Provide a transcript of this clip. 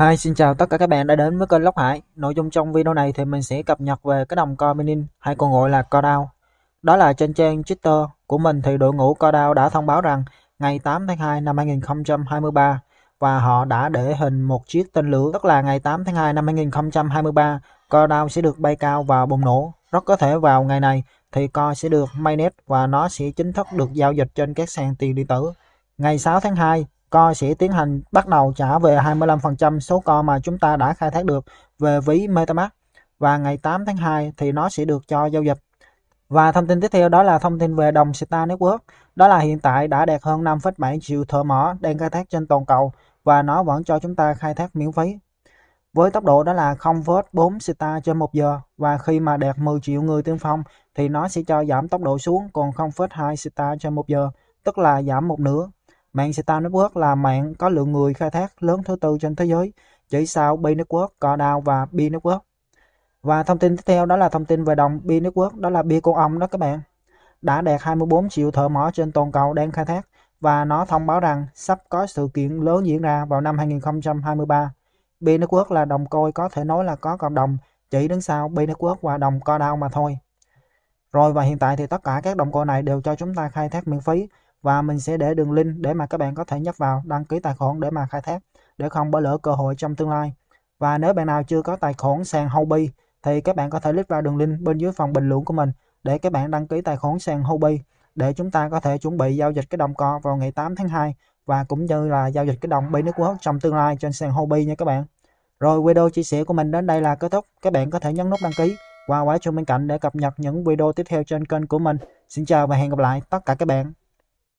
Hi, xin chào tất cả các bạn đã đến với kênh Lốc Hải. Nội dung trong video này thì mình sẽ cập nhật về cái đồng Cominin hay còn gọi là Cordao. Đó là trên trang Twitter của mình thì đội ngũ Cordao đã thông báo rằng ngày 8 tháng 2 năm 2023 và họ đã để hình một chiếc tên lửa tức là ngày 8 tháng 2 năm 2023 Cordao sẽ được bay cao và bùng nổ. Rất có thể vào ngày này thì Cordao sẽ được mainnet và nó sẽ chính thức được giao dịch trên các sàn tiền điện tử. Ngày 6 tháng 2 co sẽ tiến hành bắt đầu trả về 25% số co mà chúng ta đã khai thác được về ví MetaMask và ngày 8 tháng 2 thì nó sẽ được cho giao dịch. Và thông tin tiếp theo đó là thông tin về đồng Star Network. Đó là hiện tại đã đạt hơn 5,7 triệu thợ mỏ đang khai thác trên toàn cầu và nó vẫn cho chúng ta khai thác miễn phí. Với tốc độ đó là 0,4 star trên 1 giờ và khi mà đạt 10 triệu người tiên phong thì nó sẽ cho giảm tốc độ xuống còn 0,2 star trên 1 giờ, tức là giảm một nửa. Mạng Star Network là mạng có lượng người khai thác lớn thứ tư trên thế giới, chỉ sau B Network, đào và B Network. Và thông tin tiếp theo đó là thông tin về đồng B Network, đó là bia con ong đó các bạn. Đã đạt 24 triệu thợ mỏ trên toàn cầu đang khai thác và nó thông báo rằng sắp có sự kiện lớn diễn ra vào năm 2023. B Network là đồng côi có thể nói là có cộng đồng chỉ đứng sau B Network và đồng đào mà thôi. Rồi và hiện tại thì tất cả các đồng côi này đều cho chúng ta khai thác miễn phí và mình sẽ để đường link để mà các bạn có thể nhấp vào đăng ký tài khoản để mà khai thác để không bỏ lỡ cơ hội trong tương lai và nếu bạn nào chưa có tài khoản sàn Hobi thì các bạn có thể click vào đường link bên dưới phần bình luận của mình để các bạn đăng ký tài khoản sàn Hobi để chúng ta có thể chuẩn bị giao dịch cái đồng co vào ngày 8 tháng 2 và cũng như là giao dịch cái đồng bi nước quốc trong tương lai trên sàn Hobi nha các bạn. Rồi video chia sẻ của mình đến đây là kết thúc. Các bạn có thể nhấn nút đăng ký và quả chuông bên cạnh để cập nhật những video tiếp theo trên kênh của mình. Xin chào và hẹn gặp lại tất cả các bạn.